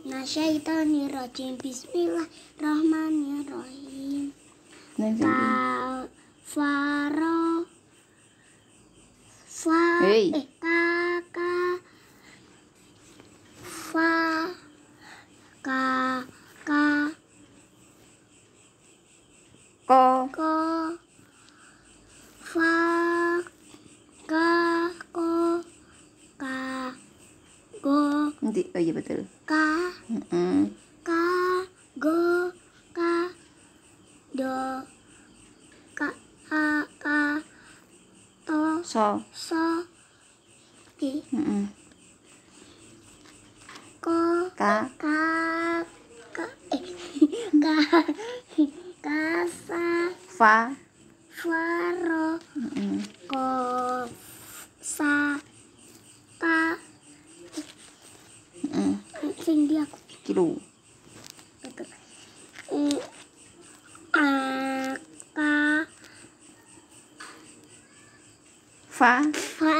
Minasyaitonirrojim Bismillahirrahmanirrahim Faro Fa hey. eh, Kaka Fa Kaka Ko Ko nanti oh iya betul ka mm -mm. ka go ka do ka a ka to so so ki mm -mm. ko ka ka ka eh, ka kasa fa faro mm -mm. ko sa sering dia aku pikir gitu eh, a fa fa